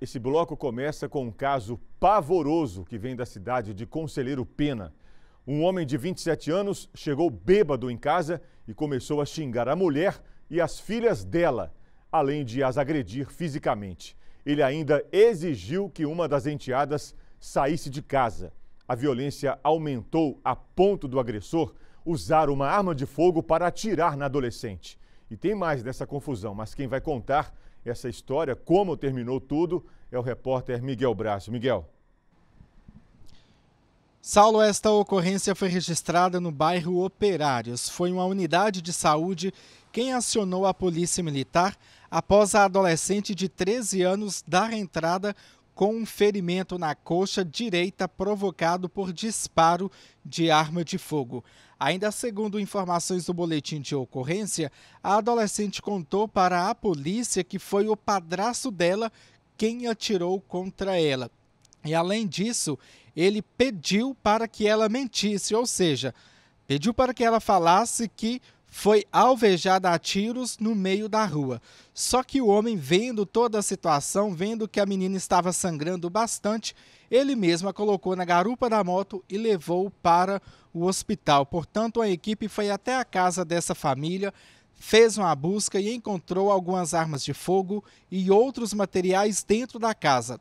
Esse bloco começa com um caso pavoroso que vem da cidade de Conselheiro Pena. Um homem de 27 anos chegou bêbado em casa e começou a xingar a mulher e as filhas dela, além de as agredir fisicamente. Ele ainda exigiu que uma das enteadas saísse de casa. A violência aumentou a ponto do agressor usar uma arma de fogo para atirar na adolescente. E tem mais dessa confusão, mas quem vai contar essa história, como terminou tudo, é o repórter Miguel Braço. Miguel. Saulo, esta ocorrência foi registrada no bairro Operários. Foi uma unidade de saúde quem acionou a polícia militar após a adolescente de 13 anos dar entrada com um ferimento na coxa direita provocado por disparo de arma de fogo. Ainda segundo informações do boletim de ocorrência, a adolescente contou para a polícia que foi o padrasto dela quem atirou contra ela. E além disso, ele pediu para que ela mentisse, ou seja, pediu para que ela falasse que foi alvejada a tiros no meio da rua. Só que o homem, vendo toda a situação, vendo que a menina estava sangrando bastante, ele mesmo a colocou na garupa da moto e levou para o hospital. Portanto, a equipe foi até a casa dessa família, fez uma busca e encontrou algumas armas de fogo e outros materiais dentro da casa.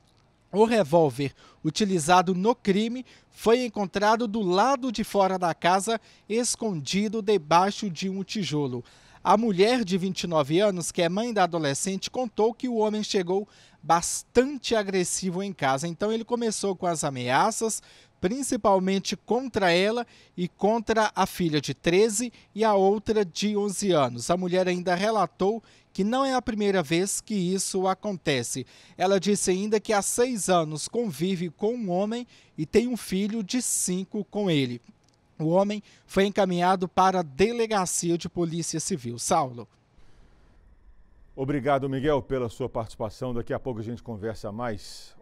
O revólver utilizado no crime foi encontrado do lado de fora da casa, escondido debaixo de um tijolo. A mulher de 29 anos, que é mãe da adolescente, contou que o homem chegou bastante agressivo em casa. Então ele começou com as ameaças, principalmente contra ela e contra a filha de 13 e a outra de 11 anos. A mulher ainda relatou que não é a primeira vez que isso acontece. Ela disse ainda que há seis anos convive com um homem e tem um filho de cinco com ele. O homem foi encaminhado para a delegacia de polícia civil. Saulo. Obrigado, Miguel, pela sua participação. Daqui a pouco a gente conversa mais.